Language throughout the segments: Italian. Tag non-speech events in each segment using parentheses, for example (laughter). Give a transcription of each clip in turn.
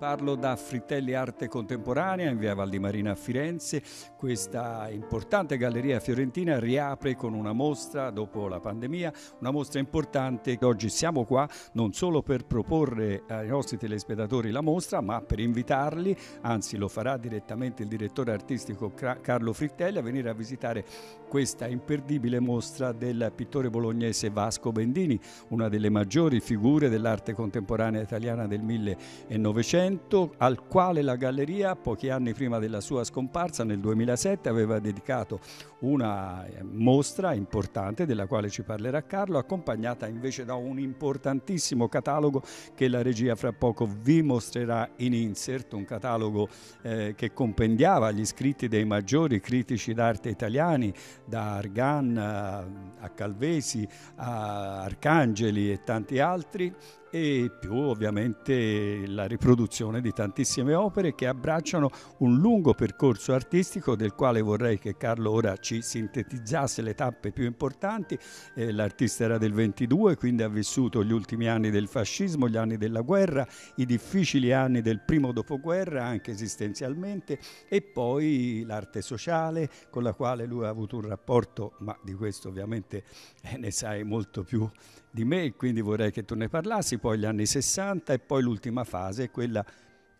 parlo da Fritelli Arte Contemporanea in via Valdimarina a Firenze. Questa importante galleria fiorentina riapre con una mostra dopo la pandemia, una mostra importante. Oggi siamo qua non solo per proporre ai nostri telespettatori la mostra, ma per invitarli, anzi lo farà direttamente il direttore artistico Carlo Fritelli, a venire a visitare questa imperdibile mostra del pittore bolognese Vasco Bendini, una delle maggiori figure dell'arte contemporanea italiana del 1900 evento al quale la galleria, pochi anni prima della sua scomparsa, nel 2007, aveva dedicato una eh, mostra importante, della quale ci parlerà Carlo, accompagnata invece da un importantissimo catalogo che la regia fra poco vi mostrerà in insert, un catalogo eh, che compendiava gli scritti dei maggiori critici d'arte italiani, da Argan eh, a Calvesi a Arcangeli e tanti altri e più ovviamente la riproduzione di tantissime opere che abbracciano un lungo percorso artistico del quale vorrei che Carlo ora ci sintetizzasse le tappe più importanti. Eh, l'artista era del 22, quindi ha vissuto gli ultimi anni del fascismo, gli anni della guerra, i difficili anni del primo dopoguerra anche esistenzialmente e poi l'arte sociale con la quale lui ha avuto un rapporto, ma di questo ovviamente eh, ne sai molto più di me, quindi vorrei che tu ne parlassi poi gli anni 60 e poi l'ultima fase quella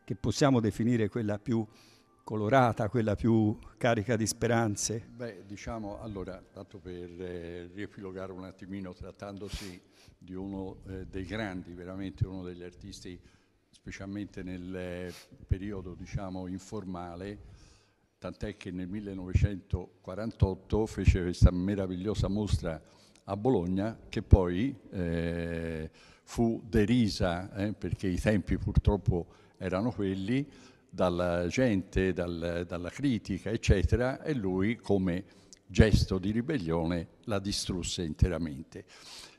che possiamo definire quella più colorata, quella più carica di speranze? Beh, diciamo, allora, tanto per eh, riepilogare un attimino, trattandosi di uno eh, dei grandi, veramente uno degli artisti, specialmente nel eh, periodo, diciamo, informale, tant'è che nel 1948 fece questa meravigliosa mostra a Bologna che poi eh, fu derisa, eh, perché i tempi purtroppo erano quelli, dalla gente, dal, dalla critica, eccetera, e lui come gesto di ribellione la distrusse interamente.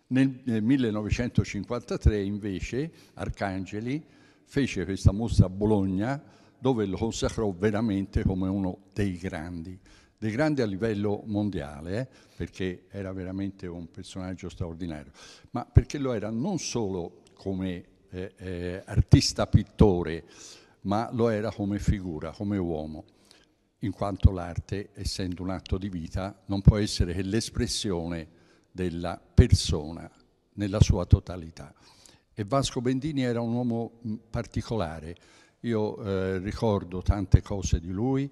Nel, nel 1953 invece Arcangeli fece questa mostra a Bologna dove lo consacrò veramente come uno dei grandi dei grandi a livello mondiale, eh, perché era veramente un personaggio straordinario, ma perché lo era non solo come eh, eh, artista pittore, ma lo era come figura, come uomo, in quanto l'arte, essendo un atto di vita, non può essere che l'espressione della persona nella sua totalità. E Vasco Bendini era un uomo particolare, io eh, ricordo tante cose di lui,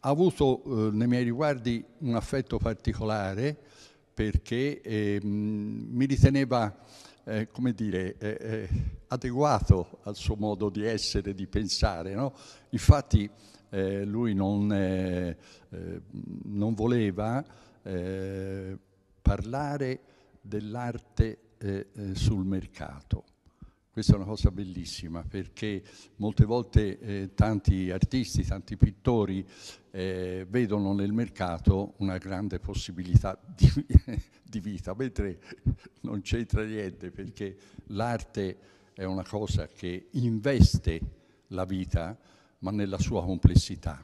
ha avuto eh, nei miei riguardi un affetto particolare perché eh, mi riteneva, eh, come dire, eh, eh, adeguato al suo modo di essere, di pensare. No? Infatti eh, lui non, non voleva parlare dell'arte sul mercato. Questa è una cosa bellissima perché molte volte eh, tanti artisti, tanti pittori eh, vedono nel mercato una grande possibilità di, (laughs) di vita, mentre non c'entra niente perché l'arte è una cosa che investe la vita ma nella sua complessità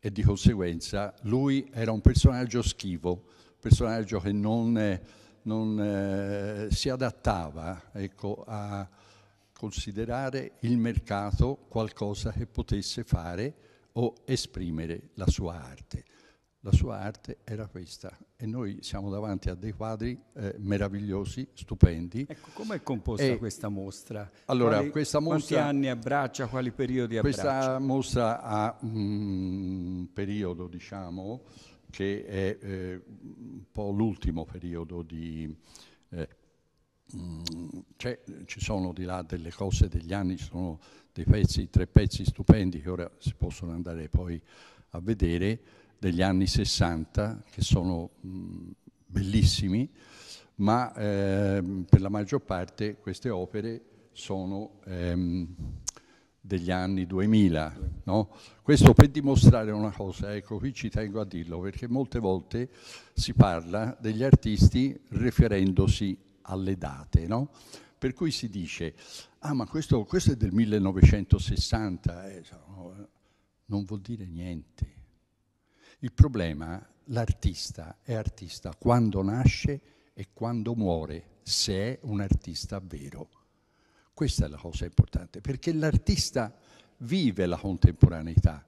e di conseguenza lui era un personaggio schivo, personaggio che non... Eh, non eh, si adattava ecco, a considerare il mercato qualcosa che potesse fare o esprimere la sua arte. La sua arte era questa e noi siamo davanti a dei quadri eh, meravigliosi, stupendi. Ecco, com'è composta e, questa mostra? Allora, quali, questa mostra... Quanti anni abbraccia, quali periodi abbraccia? Questa mostra ha un periodo, diciamo, che è eh, un po' l'ultimo periodo di... Eh, mh, mm, cioè, ci sono di là delle cose degli anni, ci sono dei pezzi, tre pezzi stupendi che ora si possono andare poi a vedere, degli anni 60 che sono mh, mm, bellissimi, ma eh, per la maggior parte queste opere sono... Ehm, degli anni 2000. No? Questo per dimostrare una cosa, ecco qui ci tengo a dirlo, perché molte volte si parla degli artisti riferendosi alle date, no? per cui si dice, ah ma questo, questo è del 1960, eh, non vuol dire niente. Il problema, l'artista è artista quando nasce e quando muore, se è un artista vero. Questa è la cosa importante, perché l'artista vive la contemporaneità,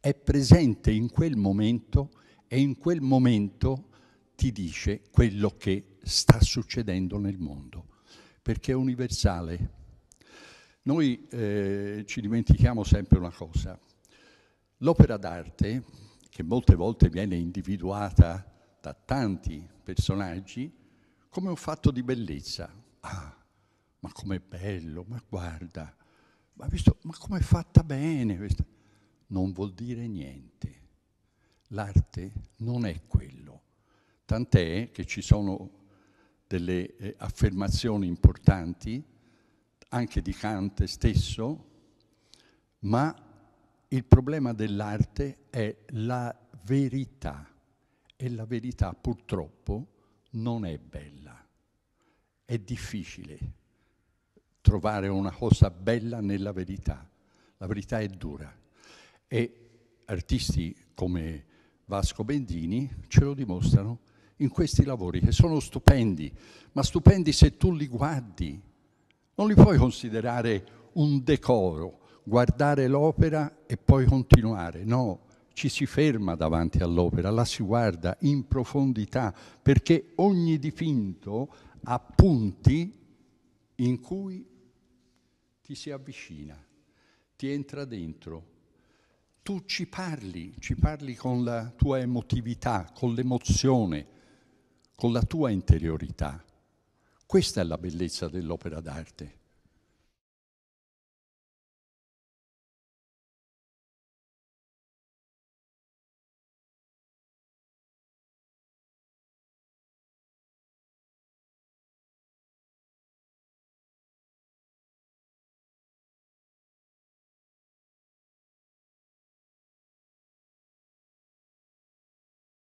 è presente in quel momento e in quel momento ti dice quello che sta succedendo nel mondo, perché è universale. Noi eh, ci dimentichiamo sempre una cosa, l'opera d'arte, che molte volte viene individuata da tanti personaggi, come un fatto di bellezza. Ah, ma com'è bello, ma guarda, ma, ma com'è fatta bene questa. Non vuol dire niente. L'arte non è quello. Tant'è che ci sono delle eh, affermazioni importanti, anche di Kant stesso, ma il problema dell'arte è la verità e la verità purtroppo non è bella, è difficile trovare una cosa bella nella verità. La verità è dura e artisti come Vasco Bendini ce lo dimostrano in questi lavori che sono stupendi, ma stupendi se tu li guardi. Non li puoi considerare un decoro, guardare l'opera e poi continuare, no, ci si ferma davanti all'opera, la si guarda in profondità, perché ogni dipinto ha punti in cui ti si avvicina, ti entra dentro. Tu ci parli, ci parli con la tua emotività, con l'emozione, con la tua interiorità. Questa è la bellezza dell'opera d'arte.